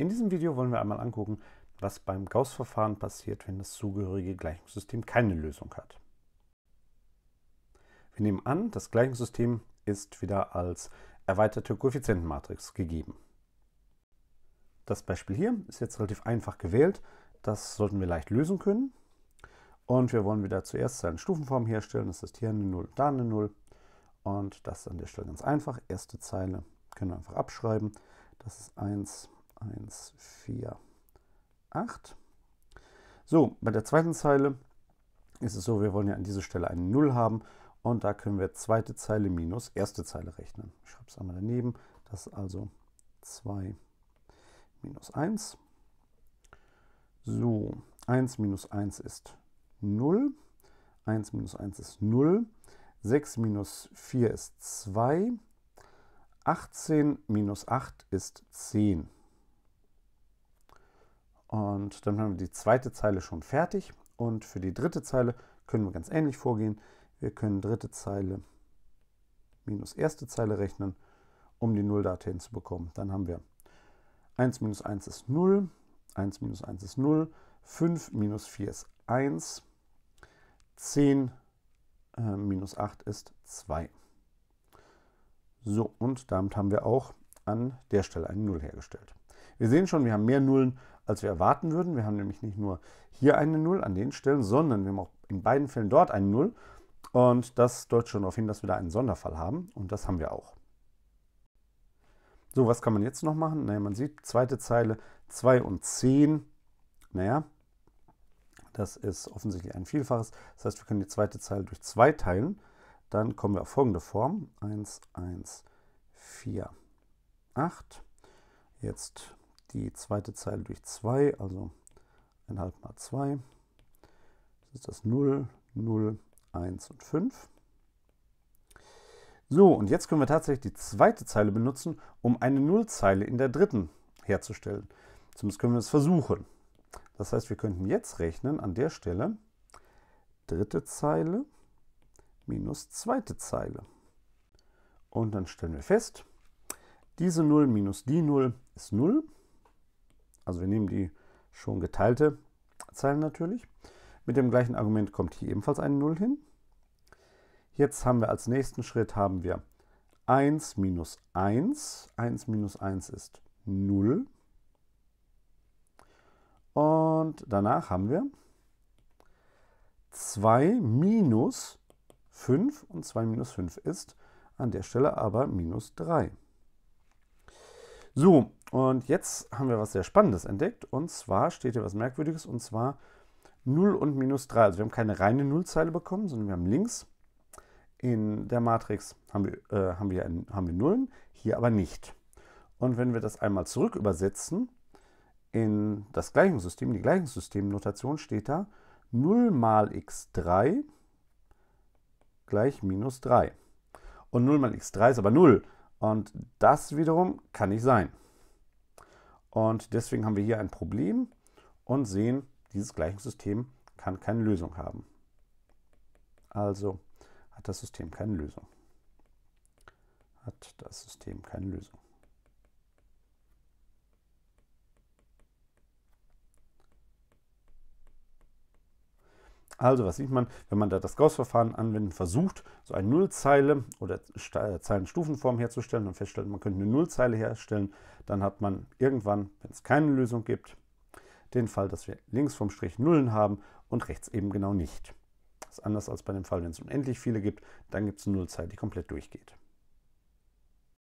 In diesem Video wollen wir einmal angucken, was beim gauss verfahren passiert, wenn das zugehörige Gleichungssystem keine Lösung hat. Wir nehmen an, das Gleichungssystem ist wieder als erweiterte Koeffizientenmatrix gegeben. Das Beispiel hier ist jetzt relativ einfach gewählt. Das sollten wir leicht lösen können. Und wir wollen wieder zuerst seine Stufenform herstellen. Das ist hier eine 0 da eine 0. Und das ist an der Stelle ganz einfach. Erste Zeile können wir einfach abschreiben. Das ist 1, 1, 4, 8. So, bei der zweiten Zeile ist es so, wir wollen ja an dieser Stelle eine 0 haben und da können wir zweite Zeile minus erste Zeile rechnen. Ich schreibe es einmal daneben, das ist also 2 minus 1. So, 1 minus 1 ist 0, 1 minus 1 ist 0, 6 minus 4 ist 2, 18 minus 8 ist 10. Und dann haben wir die zweite Zeile schon fertig. Und für die dritte Zeile können wir ganz ähnlich vorgehen. Wir können dritte Zeile minus erste Zeile rechnen, um die Nulldate hinzubekommen. Dann haben wir 1 minus 1 ist 0, 1 minus 1 ist 0, 5 minus 4 ist 1, 10 äh, minus 8 ist 2. So, und damit haben wir auch an der Stelle einen 0 hergestellt. Wir sehen schon, wir haben mehr Nullen als wir erwarten würden. Wir haben nämlich nicht nur hier eine 0 an den Stellen, sondern wir haben auch in beiden Fällen dort eine 0. Und das deutet schon darauf hin, dass wir da einen Sonderfall haben. Und das haben wir auch. So, was kann man jetzt noch machen? Naja, man sieht, zweite Zeile 2 und 10. Naja, das ist offensichtlich ein Vielfaches. Das heißt, wir können die zweite Zeile durch 2 teilen. Dann kommen wir auf folgende Form. 1, 1, 4, 8. Jetzt die zweite Zeile durch 2, also 1,5 mal 2. Das ist das 0, 0, 1 und 5. So, und jetzt können wir tatsächlich die zweite Zeile benutzen, um eine Nullzeile in der dritten herzustellen. Zumindest können wir es versuchen. Das heißt, wir könnten jetzt rechnen an der Stelle dritte Zeile minus zweite Zeile. Und dann stellen wir fest, diese 0 minus die 0 ist 0. Also wir nehmen die schon geteilte Zeile natürlich. Mit dem gleichen Argument kommt hier ebenfalls eine 0 hin. Jetzt haben wir als nächsten Schritt haben wir 1 minus 1. 1 minus 1 ist 0. Und danach haben wir 2 minus 5 und 2 minus 5 ist an der Stelle aber minus 3. So, und jetzt haben wir was sehr Spannendes entdeckt. Und zwar steht hier was Merkwürdiges, und zwar 0 und minus 3. Also wir haben keine reine Nullzeile bekommen, sondern wir haben links in der Matrix haben wir, äh, haben wir, einen, haben wir Nullen, hier aber nicht. Und wenn wir das einmal zurück übersetzen in das Gleichungssystem, die Gleichungssystemnotation steht da 0 mal x3 gleich minus 3. Und 0 mal x3 ist aber 0. Und das wiederum kann nicht sein. Und deswegen haben wir hier ein Problem und sehen, dieses Gleichungssystem kann keine Lösung haben. Also hat das System keine Lösung. Hat das System keine Lösung. Also, was sieht man, wenn man da das Gauss-Verfahren anwenden versucht, so eine Nullzeile oder äh, Zeilenstufenform herzustellen und feststellt, man könnte eine Nullzeile herstellen, dann hat man irgendwann, wenn es keine Lösung gibt, den Fall, dass wir links vom Strich Nullen haben und rechts eben genau nicht. Das ist anders als bei dem Fall, wenn es unendlich viele gibt, dann gibt es eine Nullzeile, die komplett durchgeht.